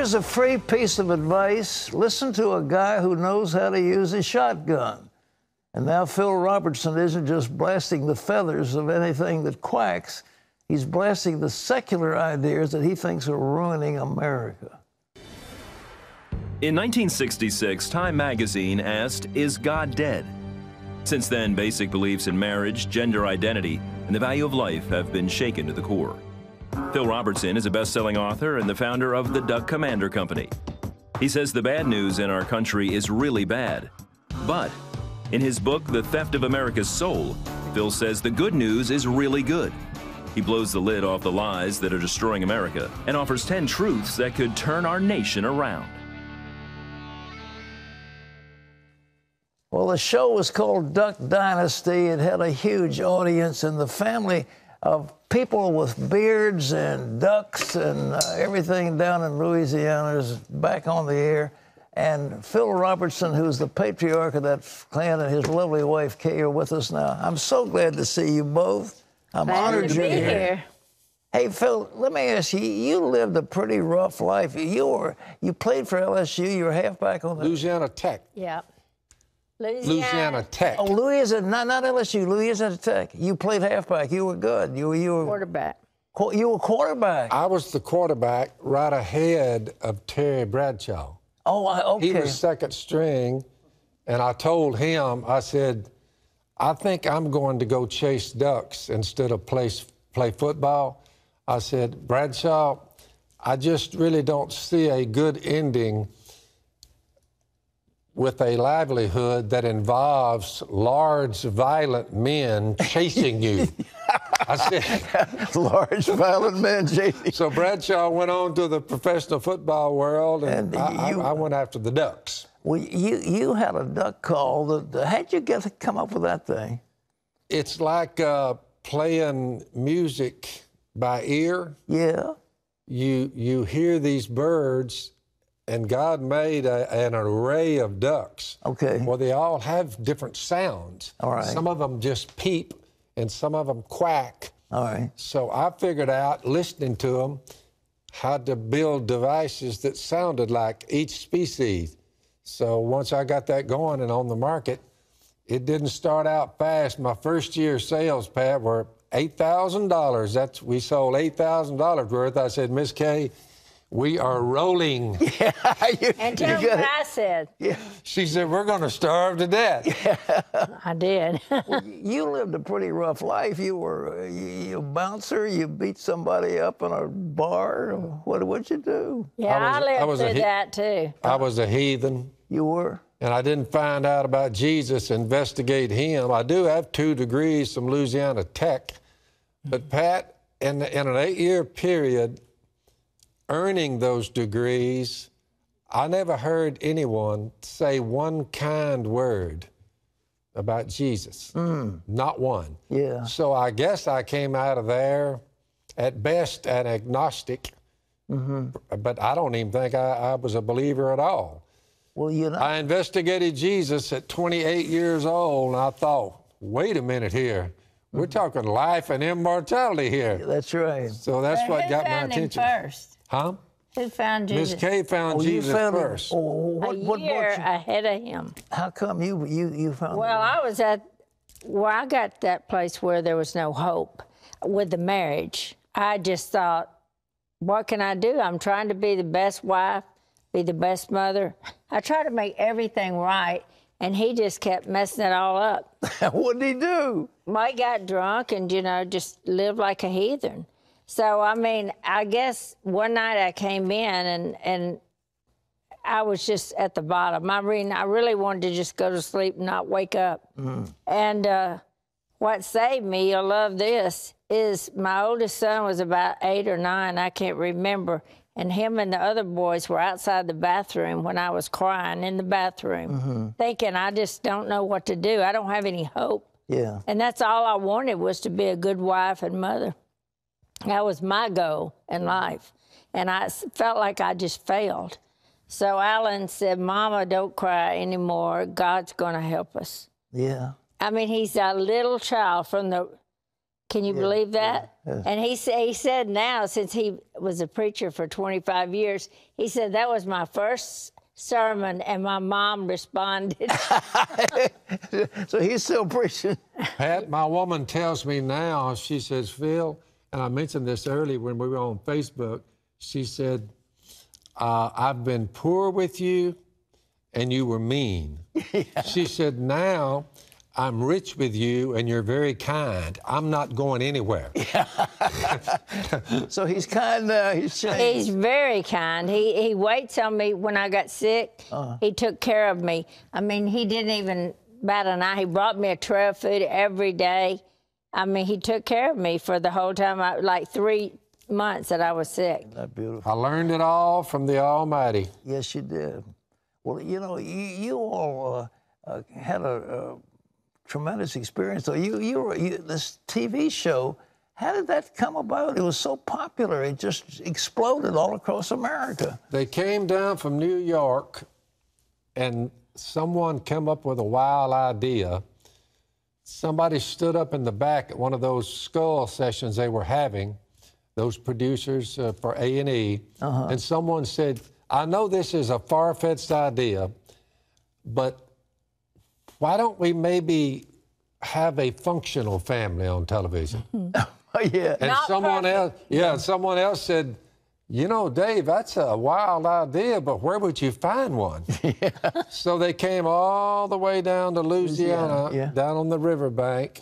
Here's a free piece of advice listen to a guy who knows how to use a shotgun. And now Phil Robertson isn't just blasting the feathers of anything that quacks, he's blasting the secular ideas that he thinks are ruining America. In 1966, Time magazine asked, Is God dead? Since then, basic beliefs in marriage, gender identity, and the value of life have been shaken to the core. Phil Robertson is a best selling author and the founder of the Duck Commander Company. He says the bad news in our country is really bad. But in his book, The Theft of America's Soul, Phil says the good news is really good. He blows the lid off the lies that are destroying America and offers 10 truths that could turn our nation around. Well, the show was called Duck Dynasty. It had a huge audience, and the family of people with beards and ducks and uh, everything down in Louisiana is back on the air. And Phil Robertson, who's the patriarch of that clan, and his lovely wife Kay are with us now. I'm so glad to see you both. I'm glad honored to be, here. here. Hey Phil, let me ask you. You lived a pretty rough life. You were you played for LSU. You were halfback on the Louisiana Tech. Yeah. Louisiana, Louisiana Tech. Oh, Louisiana, not, not LSU, Louisiana Tech. You played halfback. You were good. You were, you were quarterback. You were quarterback. I was the quarterback right ahead of Terry Bradshaw. Oh, I, okay. He was second string, and I told him, I said, I think I'm going to go chase ducks instead of play, play football. I said, Bradshaw, I just really don't see a good ending with a livelihood that involves large, violent men chasing you. I said, large, violent men chasing. So Bradshaw went on to the professional football world, and, and I, I, I, went after the Ducks. Well, you you had a duck call. That, how'd you get to come up with that thing? It's like uh, playing music by ear. Yeah. You you hear these birds and God made a, an array of ducks. Okay. Well, they all have different sounds. All right. Some of them just peep, and some of them quack. All right. So I figured out listening to them how to build devices that sounded like each species. So once I got that going and on the market, it didn't start out fast. My first year sales, Pat, were eight thousand dollars. That's we sold eight thousand dollars worth. I said, Miss Kay, we are rolling. Yeah, you, and tell me what I said. Yeah. She said, we're going to starve to death. Yeah. I did. well, you lived a pretty rough life. You were a, uh, you, a bouncer. You beat somebody up in a bar. What would you do? Yeah, I, was, I lived I was through that too. I was a heathen. You were? and I didn't find out about Jesus, investigate him. I do have two degrees from Louisiana Tech, but Pat, in, in an eight year period, earning those degrees, I never heard anyone say one kind word about Jesus. Mm. Not one. Yeah. So I guess I came out of there at best an agnostic, mm-hmm. but I don't even think I, I, was a believer at all. Well, you know. I investigated Jesus at 28 years old, and I thought, wait a minute here. We're mm-hmm. talking life and immortality here. That's right. So that's what got my attention. First? Huh? Who found Jesus? Miss Kay found oh, Jesus found first. Oh, oh, what, a what year you, ahead of him. How come you you you found? Well, I was at well, I got that place where there was no hope with the marriage. I just thought, what can I do? I'm trying to be the best wife, be the best mother. I try to make everything right, and he just kept messing it all up. what did he do? Mike got drunk and you know just lived like a heathen. So I mean, I guess one night I came in and and I was just at the bottom. I mean, I really wanted to just go to sleep, and not wake up. Mm. And uh, what saved me, you'll love this, is my oldest son was about eight or nine. I can't remember. And him and the other boys were outside the bathroom when I was crying in the bathroom, mm-hmm. thinking I just don't know what to do. I don't have any hope. Yeah. And that's all I wanted was to be a good wife and mother. That was my goal in life. And I felt like I just failed. So Alan said, Mama, don't cry anymore. God's going to help us. Yeah. I mean, he's a little child from the. Can you yeah, believe that? Yeah, yeah. And he, say, he said now, since he was a preacher for 25 years, he said that was my first sermon, and my mom responded. so he's still preaching. Pat, my woman tells me now, she says, Phil, and I mentioned this earlier when we were on Facebook. She said, uh, I've been poor with you, and you were mean. yeah. She said, Now I'm rich with you, and you're very kind. I'm not going anywhere. so he's kind now. Uh, he's He's very kind. He, he waits on me when I got sick. Uh-huh. He took care of me. I mean, he didn't even bat an eye. He brought me a trail food every day. I mean, he took care of me for the whole time, I, like three months that I was sick. Isn't that beautiful? I learned it all from the Almighty. Yes, you did. Well, you know, you, you all uh, uh, had a, a, tremendous experience. So you, you were you, this TV show. How did that come about? It was so popular, it just exploded all across America. They came down from New York, and someone came up with a wild idea somebody stood up in the back at one of those skull sessions they were having, those producers uh, for A and E, uh-huh. and someone said, "I know this is a far-fetched idea, but why don't we maybe have a functional family on television?" Oh, yeah. And Not someone perfect. else, yeah, someone else said you know, Dave, that's a wild idea, but where would you find one? yeah. So they came all the way down to Louisiana, Louisiana yeah. down on the riverbank,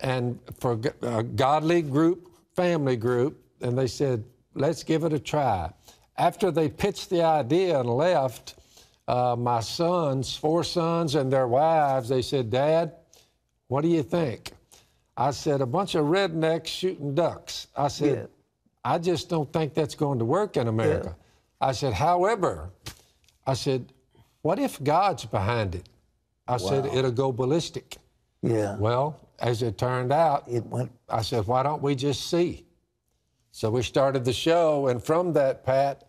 and for a godly group, family group, and they said, let's give it a try. After they pitched the idea and left, uh, my sons, four sons, and their wives, they said, Dad, what do you think? I said, a bunch of rednecks shooting ducks. I said, yeah. I just don't think that's going to work in America. Yeah. I said, however, I said, what if God's behind it? I wow. said, it'll go ballistic. Yeah. Well, as it turned out, it went. I said, why don't we just see? So we started the show, and from that, Pat,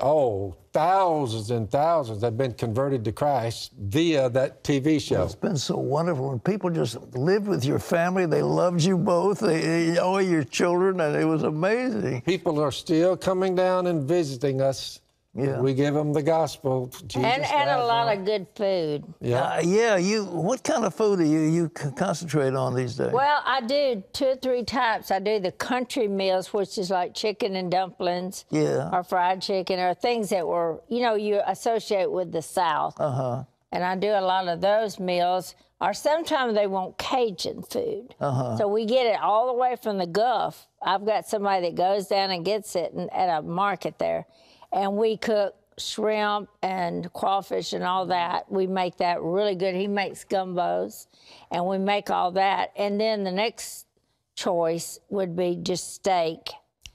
oh, thousands and thousands have been converted to Christ via that TV show. Well, it's been so wonderful. And people just lived with your family. They loved you both, they, all oh, your children, and it was amazing. People are still coming down and visiting us yeah. We give them the gospel. Jesus and and a lot on. of good food. Yeah. Uh, yeah. You. What kind of food do you you concentrate on these days? Well, I do two or three types. I do the country meals, which is like chicken and dumplings. Yeah. Or fried chicken, or things that were you know you associate with the South. Uh huh. And I do a lot of those meals. Or sometimes they want Cajun food. Uh-huh. So we get it all the way from the Gulf. I've got somebody that goes down and gets it in, at a market there and we cook shrimp and crawfish and all that. We make that really good. He makes gumbos, and we make all that. And then the next choice would be just steak.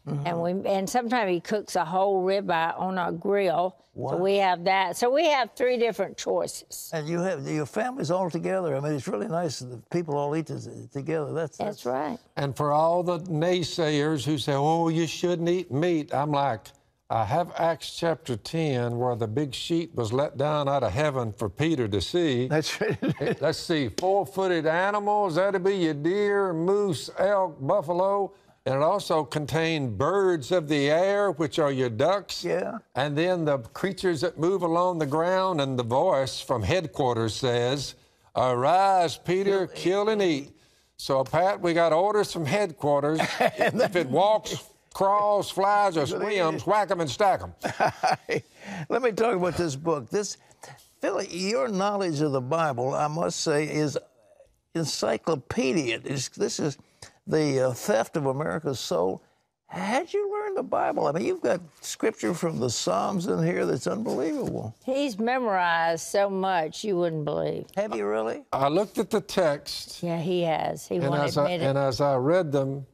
Mm-hmm. And we and sometimes he cooks a whole ribeye on a grill. So we have that. So we have three different choices. And you have your families all together. I mean, it's really nice that people all eat together. That's, that's that's right. And for all the naysayers who say, "Oh, you shouldn't eat meat," I'm like, I have Acts chapter 10 where the big sheet was let down out of heaven for Peter to see. That's right. Let's see, four footed animals, that'd be your deer, moose, elk, buffalo. And it also contained birds of the air, which are your ducks. Yeah. And then the creatures that move along the ground, and the voice from headquarters says, Arise, Peter, kill and eat. So, Pat, we got orders from headquarters. if it walks crawls, flies, or swims, whack 'em and stack 'em. Let me talk about this book. This, Philly, your knowledge of the Bible, I must say, is encyclopedia. It's, this is the uh, theft of America's soul. Had you learned the Bible? I mean, you've got scripture from the Psalms in here that's unbelievable. He's memorized so much you wouldn't believe. Have you really? I looked at the text. Yeah, he has. He and won't as admit I, it. And as I read them,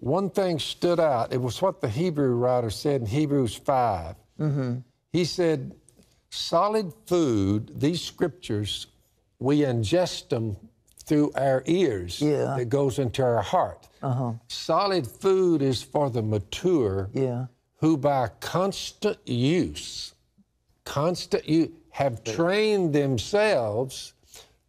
one thing stood out. It was what the Hebrew writer said in Hebrews 5. Mm-hmm. He said, Solid food, these scriptures, we ingest them through our ears yeah. that goes into our heart. Uh-huh. Solid food is for the mature yeah. who, by constant use, constant use, have trained themselves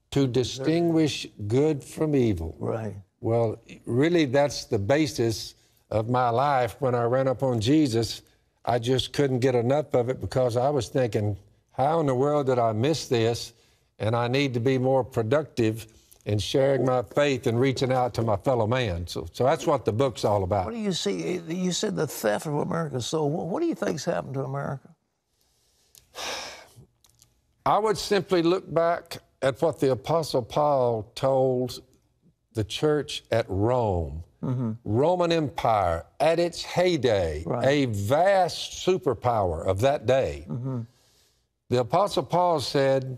to distinguish good from evil. Right. Well, really, that's the basis of my life. When I ran up on Jesus, I just couldn't get enough of it because I was thinking, how in the world did I miss this? And I need to be more productive in sharing my faith and reaching out to my fellow man. So, so that's what the book's all about. What do you see? You said the theft of America. So what do you think's happened to America? I would simply look back at what the Apostle Paul told the church at Rome, mm-hmm. Roman Empire at its heyday, right. a vast superpower of that day. Mm-hmm. The Apostle Paul said,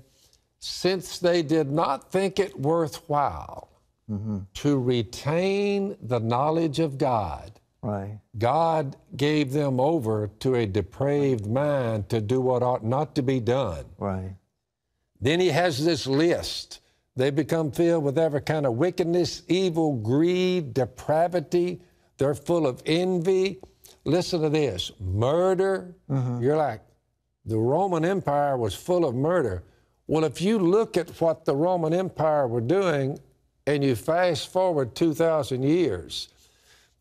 since they did not think it worthwhile mm-hmm. to retain the knowledge of God, right. God gave them over to a depraved mind to do what ought not to be done. Right. Then he has this list they become filled with every kind of wickedness, evil, greed, depravity. They're full of envy. Listen to this murder. Mm-hmm. You're like, the Roman Empire was full of murder. Well, if you look at what the Roman Empire were doing and you fast forward 2,000 years,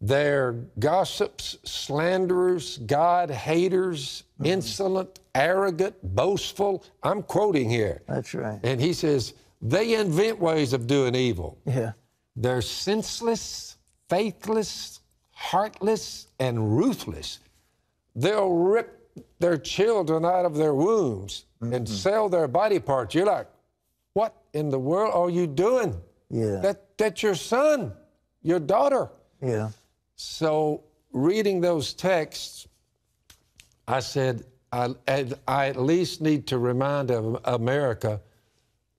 they're gossips, slanderers, God haters, mm-hmm. insolent, arrogant, boastful. I'm quoting here. That's right. And he says, they invent ways of doing evil. Yeah. They're senseless, faithless, heartless, and ruthless. They'll rip their children out of their wombs mm-hmm. and sell their body parts. You're like, what in the world are you doing? Yeah. That that's your son, your daughter. Yeah. So reading those texts, I said, I, I at least need to remind America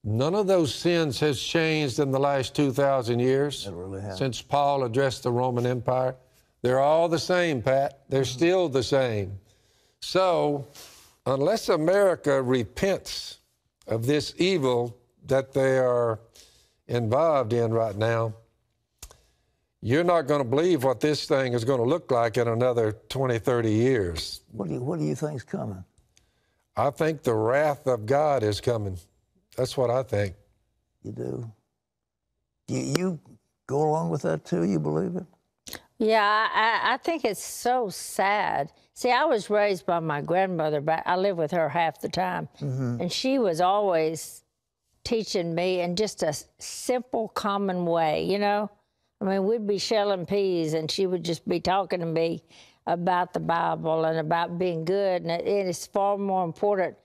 None of those sins has changed in the last 2,000 years really since Paul addressed the Roman Empire. They're all the same, Pat. They're mm-hmm. still the same. So, unless America repents of this evil that they are involved in right now, you're not going to believe what this thing is going to look like in another 20, 30 years. What do you, what do you think's coming? I think the wrath of God is coming. That's what I think. You do? You, you go along with that too? You believe it? Yeah, I, I, think it's so sad. See, I was raised by my grandmother, but I live with her half the time. Mm-hmm. And she was always teaching me in just a simple, common way, you know? I mean, we'd be shelling peas, and she would just be talking to me about the Bible and about being good. And, it, and it's far more important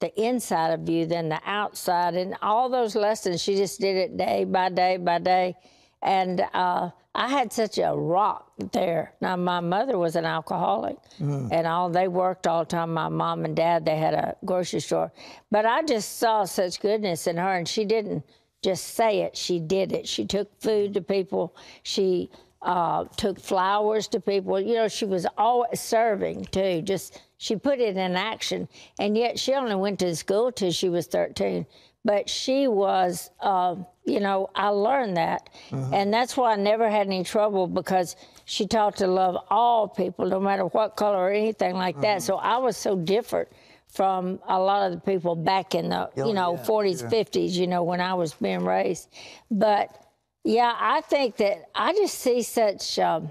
the inside of you than the outside. And all those lessons, she just did it day by day by day. And uh, I had such a rock there. Now, my mother was an alcoholic, mm. and all they worked all the time. My mom and dad, they had a grocery store. But I just saw such goodness in her, and she didn't just say it, she did it. She took food to people. She uh, took flowers to people. You know, she was always serving too. Just she put it in action, and yet she only went to school till she was thirteen. But she was, uh, you know, I learned that, uh-huh. and that's why I never had any trouble because she taught to love all people, no matter what color or anything like uh-huh. that. So I was so different from a lot of the people back in the oh, you know yeah, 40s yeah. 50s you know when i was being raised but yeah, I think that I just see such um,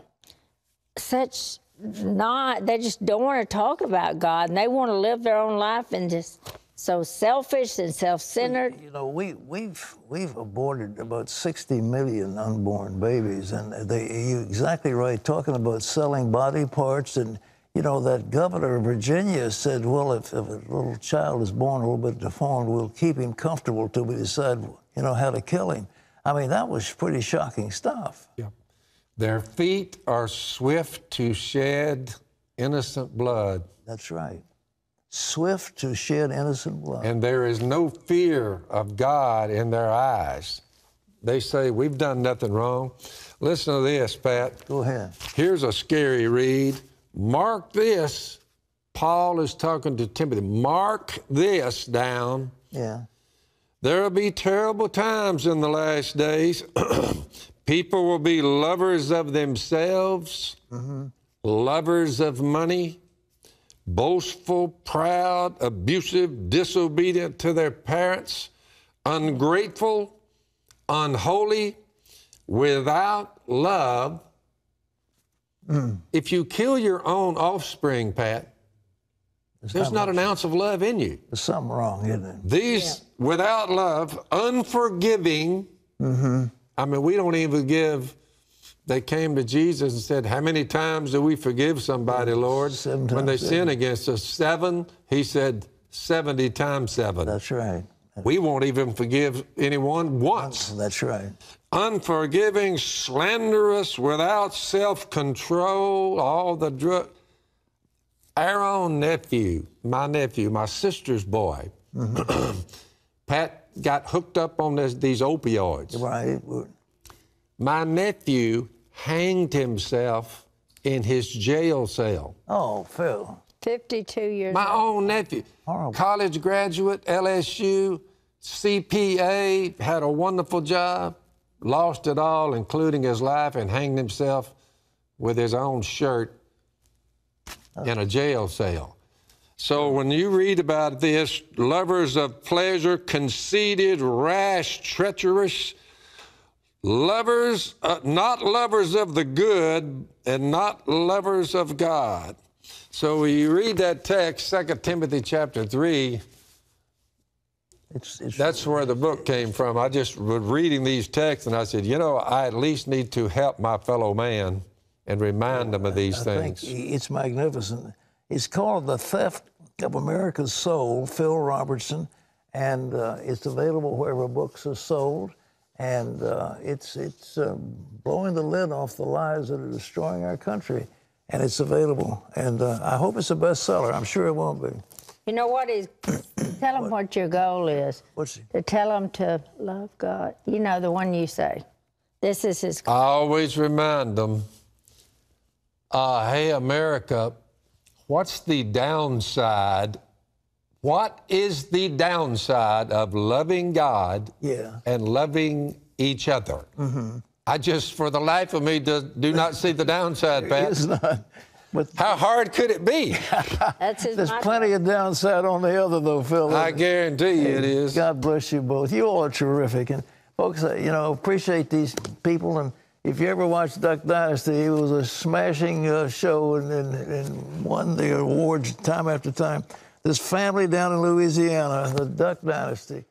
such not they just don't want to talk about God and they want to live their own life and just so selfish and self-centered. You know, we we've we've aborted about 60 million unborn babies, and they you're exactly right talking about selling body parts and. You know, that governor of Virginia said, well, if, if a little child is born a little bit deformed, we'll keep him comfortable till we decide, you know, how to kill him. I mean, that was pretty shocking stuff. Yeah. Their feet are swift to shed innocent blood. That's right. Swift to shed innocent blood. And there is no fear of God in their eyes. They say, We've done nothing wrong. Listen to this, Pat. Go ahead. Here's a scary read. Mark this. Paul is talking to Timothy. Mark this down. Yeah. There'll be terrible times in the last days. People will be lovers of themselves, lovers of money, boastful, proud, abusive, disobedient to their parents, ungrateful, unholy, without love. Mm. If you kill your own offspring, Pat, there's, There's not, not an ounce of love in you. There's something wrong, isn't it? These, yeah. without love, unforgiving. Mm-hmm. I mean, we don't even give. They came to Jesus and said, How many times do we forgive somebody, mm-hmm. Lord, seven when they seven. sin against us? Seven. He said, 70 times seven. That's right. That's we won't even forgive anyone once. That's right. Unforgiving, slanderous, without self control, all the drugs our own nephew, my nephew, my sister's boy, mm-hmm. Pat got hooked up on this, these opioids. Right. My nephew hanged himself in his jail cell. Oh, Phil. 52 years My old. own nephew. Horrible. College graduate, LSU, CPA, had a wonderful job, lost it all, including his life, and hanged himself with his own shirt in a jail cell. So when you read about this, lovers of pleasure, conceited, rash, treacherous, lovers, uh, not lovers of the good, and not lovers of God. So you read that text, 2 Timothy chapter 3, it's, it's, That's where the book came from. I just was reading these texts and I said, you know, I at least need to help my fellow man and remind them of these I things. it's magnificent. It's called The Theft of America's Soul, Phil Robertson, and uh, it's available wherever books are sold. And uh, it's, it's uh, blowing the lid off the lies that are destroying our country. And it's available. And uh, I hope it's a bestseller. I'm sure it won't be. You know what is, tell them what, what your goal is. What's it? To tell them to love God. You know, the one you say. This is his goal. I always remind them uh, Hey America, what's the downside? What is the downside of loving God yeah. and loving each other? Mm-hmm. I just, for the life of me, do, do not see the downside, Pat. It's not. But How hard could it be? There's plenty of downside on the other, though, Phil. I guarantee you it is. God bless you both. You all are terrific. And folks, uh, you know, appreciate these people and if you ever watched Duck Dynasty, it was a smashing uh, show and, and, and, won the awards time after time. This family down in Louisiana, the Duck Dynasty,